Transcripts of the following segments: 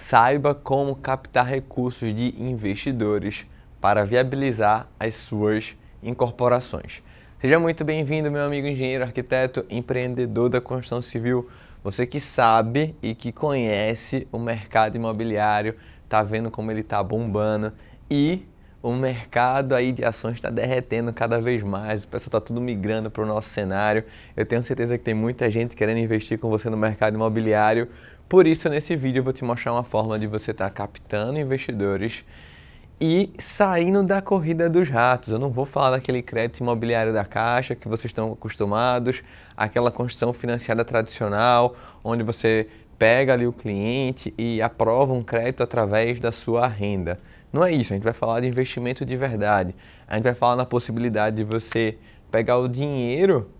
saiba como captar recursos de investidores para viabilizar as suas incorporações. Seja muito bem-vindo, meu amigo engenheiro, arquiteto, empreendedor da construção civil. Você que sabe e que conhece o mercado imobiliário, tá vendo como ele tá bombando e o mercado aí de ações está derretendo cada vez mais, o pessoal está tudo migrando para o nosso cenário. Eu tenho certeza que tem muita gente querendo investir com você no mercado imobiliário, por isso, nesse vídeo eu vou te mostrar uma forma de você estar tá captando investidores e saindo da corrida dos ratos. Eu não vou falar daquele crédito imobiliário da Caixa que vocês estão acostumados, aquela construção financiada tradicional, onde você pega ali o cliente e aprova um crédito através da sua renda. Não é isso, a gente vai falar de investimento de verdade. A gente vai falar na possibilidade de você pegar o dinheiro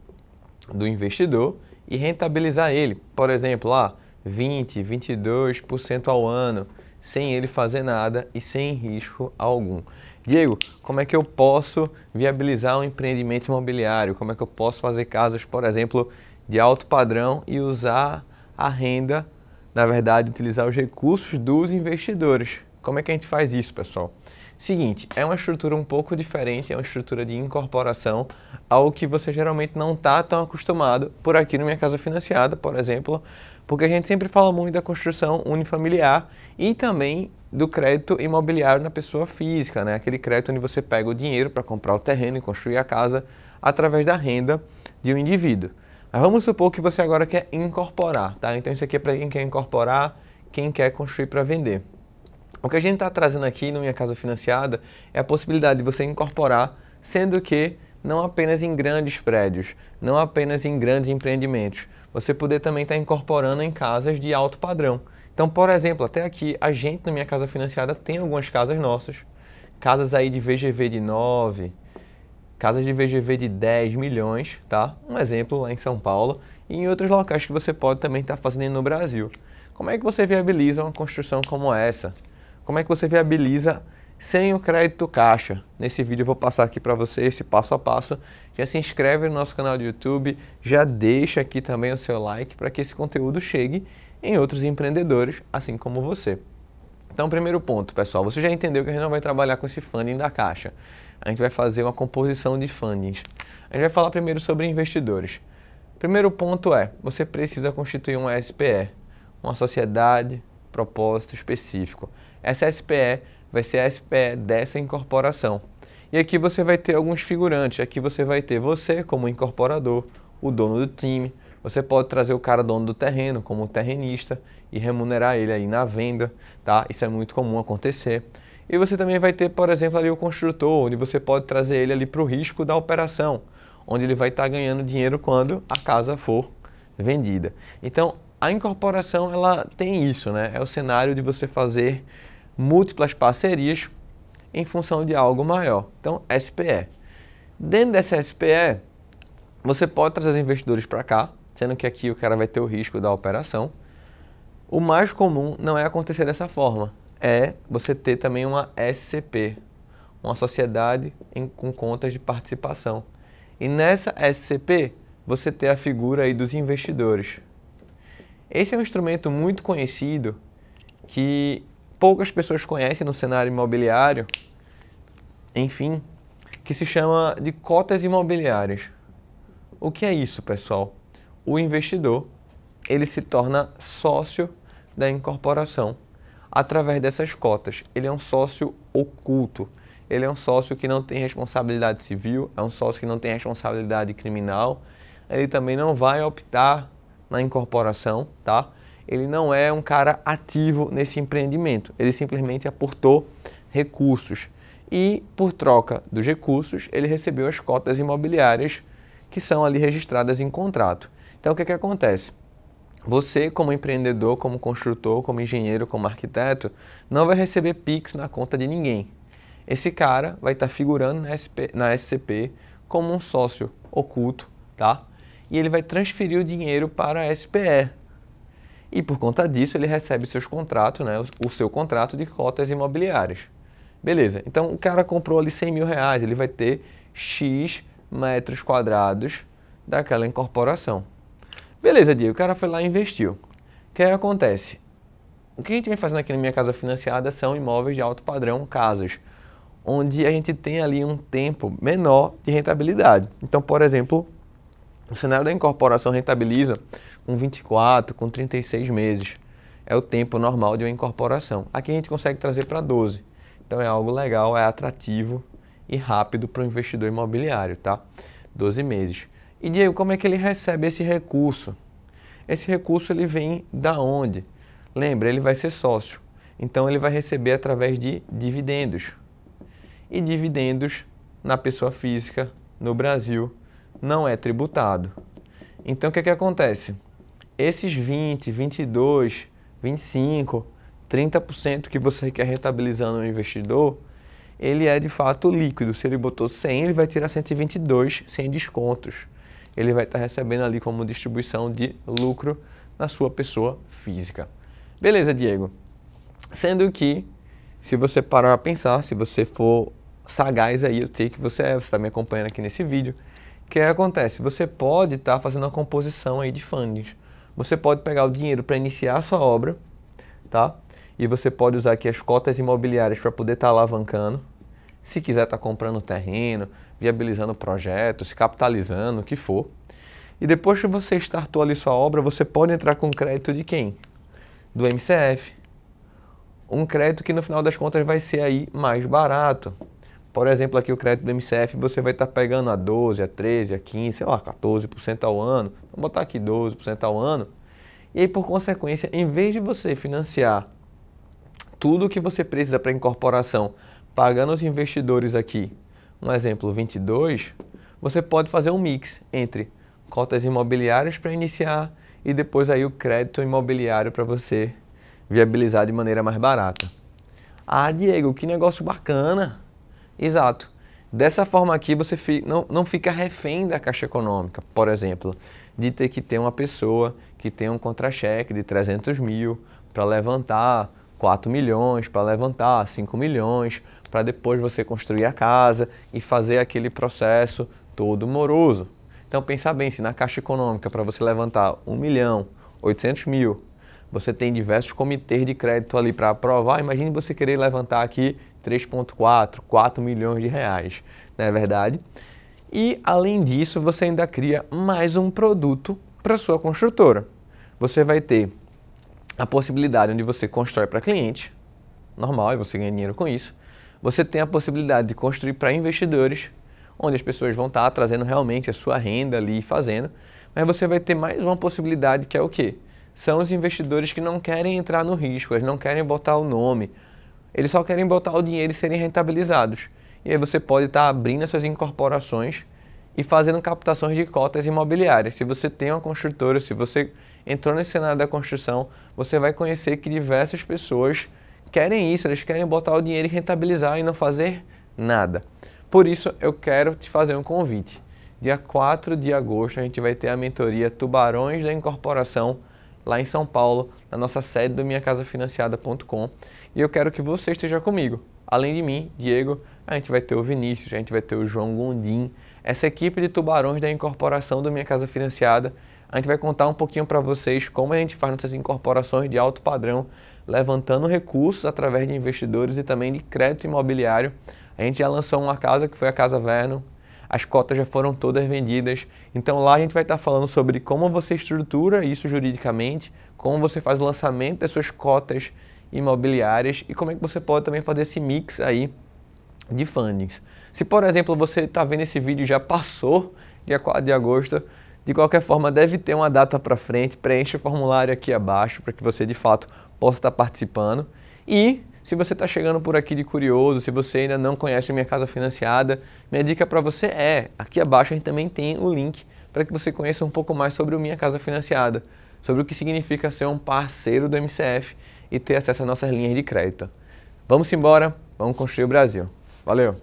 do investidor e rentabilizar ele. Por exemplo, lá, ah, 20, 22% ao ano, sem ele fazer nada e sem risco algum. Diego, como é que eu posso viabilizar um empreendimento imobiliário? Como é que eu posso fazer casas, por exemplo, de alto padrão e usar a renda, na verdade, utilizar os recursos dos investidores? Como é que a gente faz isso, pessoal? Seguinte, é uma estrutura um pouco diferente, é uma estrutura de incorporação, ao que você geralmente não está tão acostumado por aqui no Minha Casa Financiada, por exemplo, porque a gente sempre fala muito da construção unifamiliar e também do crédito imobiliário na pessoa física, né? aquele crédito onde você pega o dinheiro para comprar o terreno e construir a casa através da renda de um indivíduo. Mas vamos supor que você agora quer incorporar, tá? Então isso aqui é para quem quer incorporar, quem quer construir para vender. O que a gente está trazendo aqui no Minha Casa Financiada é a possibilidade de você incorporar, sendo que não apenas em grandes prédios, não apenas em grandes empreendimentos, você poder também estar tá incorporando em casas de alto padrão. Então, por exemplo, até aqui, a gente na minha casa financiada tem algumas casas nossas, casas aí de VGV de 9, casas de VGV de 10 milhões, tá? Um exemplo lá em São Paulo e em outros locais que você pode também estar tá fazendo no Brasil. Como é que você viabiliza uma construção como essa? Como é que você viabiliza sem o crédito caixa. Nesse vídeo eu vou passar aqui para você esse passo a passo. Já se inscreve no nosso canal do YouTube, já deixa aqui também o seu like para que esse conteúdo chegue em outros empreendedores, assim como você. Então, primeiro ponto, pessoal, você já entendeu que a gente não vai trabalhar com esse funding da caixa. A gente vai fazer uma composição de fundings. A gente vai falar primeiro sobre investidores. Primeiro ponto é, você precisa constituir uma SPE, uma sociedade propósito específico. Essa SPE vai ser a SPE é, dessa incorporação. E aqui você vai ter alguns figurantes, aqui você vai ter você como incorporador, o dono do time, você pode trazer o cara dono do terreno como terrenista e remunerar ele aí na venda, tá? Isso é muito comum acontecer. E você também vai ter, por exemplo, ali o construtor, onde você pode trazer ele ali para o risco da operação, onde ele vai estar tá ganhando dinheiro quando a casa for vendida. Então, a incorporação ela tem isso, né? É o cenário de você fazer múltiplas parcerias em função de algo maior. Então, SPE. Dentro dessa SPE, você pode trazer os investidores para cá, sendo que aqui o cara vai ter o risco da operação. O mais comum não é acontecer dessa forma, é você ter também uma SCP, uma sociedade em, com contas de participação. E nessa SCP, você ter a figura aí dos investidores. Esse é um instrumento muito conhecido que poucas pessoas conhecem no cenário imobiliário, enfim, que se chama de cotas imobiliárias. O que é isso, pessoal? O investidor, ele se torna sócio da incorporação através dessas cotas. Ele é um sócio oculto. Ele é um sócio que não tem responsabilidade civil, é um sócio que não tem responsabilidade criminal. Ele também não vai optar na incorporação, tá? ele não é um cara ativo nesse empreendimento, ele simplesmente aportou recursos. E, por troca dos recursos, ele recebeu as cotas imobiliárias que são ali registradas em contrato. Então, o que, é que acontece? Você, como empreendedor, como construtor, como engenheiro, como arquiteto, não vai receber PIX na conta de ninguém. Esse cara vai estar figurando na, SP, na SCP como um sócio oculto, tá? E ele vai transferir o dinheiro para a SPE, e por conta disso, ele recebe seus contratos, né, o, seu contrato de cotas imobiliárias. Beleza, então o cara comprou ali 100 mil reais, ele vai ter X metros quadrados daquela incorporação. Beleza, Diego, o cara foi lá e investiu. O que acontece? O que a gente vem fazendo aqui na Minha Casa Financiada são imóveis de alto padrão, casas, onde a gente tem ali um tempo menor de rentabilidade. Então, por exemplo, o cenário da incorporação rentabiliza com 24, com 36 meses. É o tempo normal de uma incorporação. Aqui a gente consegue trazer para 12. Então é algo legal, é atrativo e rápido para o investidor imobiliário, tá? 12 meses. E Diego, como é que ele recebe esse recurso? Esse recurso ele vem da onde? Lembra, ele vai ser sócio. Então ele vai receber através de dividendos. E dividendos na pessoa física no Brasil não é tributado. Então o que, é que acontece? esses 20, 22, 25, 30% que você quer rentabilizar no investidor, ele é de fato líquido. Se ele botou 100, ele vai tirar 122 sem descontos. Ele vai estar tá recebendo ali como distribuição de lucro na sua pessoa física. Beleza, Diego. Sendo que, se você parar a pensar, se você for sagaz aí, eu sei que você é, você está me acompanhando aqui nesse vídeo, o que acontece? Você pode estar tá fazendo uma composição aí de fundings. Você pode pegar o dinheiro para iniciar a sua obra, tá? E você pode usar aqui as cotas imobiliárias para poder estar tá alavancando. Se quiser estar tá comprando terreno, viabilizando projetos, capitalizando, o que for. E depois que você startou ali sua obra, você pode entrar com crédito de quem? Do MCF. Um crédito que no final das contas vai ser aí mais barato. Por exemplo, aqui o crédito do MCF você vai estar tá pegando a 12, a 13, a 15, sei lá, 14% ao ano. Vamos botar aqui 12% ao ano. E aí, por consequência, em vez de você financiar tudo o que você precisa para incorporação, pagando os investidores aqui, um exemplo, 22, você pode fazer um mix entre cotas imobiliárias para iniciar e depois aí o crédito imobiliário para você viabilizar de maneira mais barata. Ah, Diego, que negócio bacana! Exato. Dessa forma aqui você não, não fica refém da Caixa Econômica, por exemplo, de ter que ter uma pessoa que tem um contra-cheque de 300 mil para levantar 4 milhões, para levantar 5 milhões, para depois você construir a casa e fazer aquele processo todo moroso. Então pensa bem, se na Caixa Econômica para você levantar 1 milhão, 800 mil, você tem diversos comitês de crédito ali para aprovar, imagine você querer levantar aqui 3,4, 4 milhões de reais, não é verdade? E além disso, você ainda cria mais um produto para sua construtora. Você vai ter a possibilidade onde você constrói para cliente, normal, e você ganha dinheiro com isso. Você tem a possibilidade de construir para investidores, onde as pessoas vão estar tá trazendo realmente a sua renda ali fazendo. Mas você vai ter mais uma possibilidade que é o quê? São os investidores que não querem entrar no risco, eles não querem botar o nome, eles só querem botar o dinheiro e serem rentabilizados. E aí você pode estar tá abrindo as suas incorporações e fazendo captações de cotas imobiliárias. Se você tem uma construtora, se você entrou nesse cenário da construção, você vai conhecer que diversas pessoas querem isso, eles querem botar o dinheiro e rentabilizar e não fazer nada. Por isso, eu quero te fazer um convite. Dia 4 de agosto, a gente vai ter a mentoria Tubarões da Incorporação lá em São Paulo, na nossa sede do minhacasafinanciada.com. E eu quero que você esteja comigo. Além de mim, Diego, a gente vai ter o Vinícius, a gente vai ter o João Gondim, essa equipe de tubarões da incorporação do Minha Casa Financiada. A gente vai contar um pouquinho para vocês como a gente faz nossas incorporações de alto padrão, levantando recursos através de investidores e também de crédito imobiliário. A gente já lançou uma casa que foi a Casa Verno, as cotas já foram todas vendidas. Então lá a gente vai estar falando sobre como você estrutura isso juridicamente, como você faz o lançamento das suas cotas imobiliárias e como é que você pode também fazer esse mix aí de fundings. Se por exemplo você está vendo esse vídeo já passou dia 4 de agosto, de qualquer forma deve ter uma data para frente, preenche o formulário aqui abaixo para que você de fato possa estar participando. E se você está chegando por aqui de curioso, se você ainda não conhece Minha Casa Financiada, minha dica para você é: aqui abaixo a gente também tem o link para que você conheça um pouco mais sobre o Minha Casa Financiada, sobre o que significa ser um parceiro do MCF e ter acesso às nossas linhas de crédito. Vamos embora, vamos construir o Brasil. Valeu!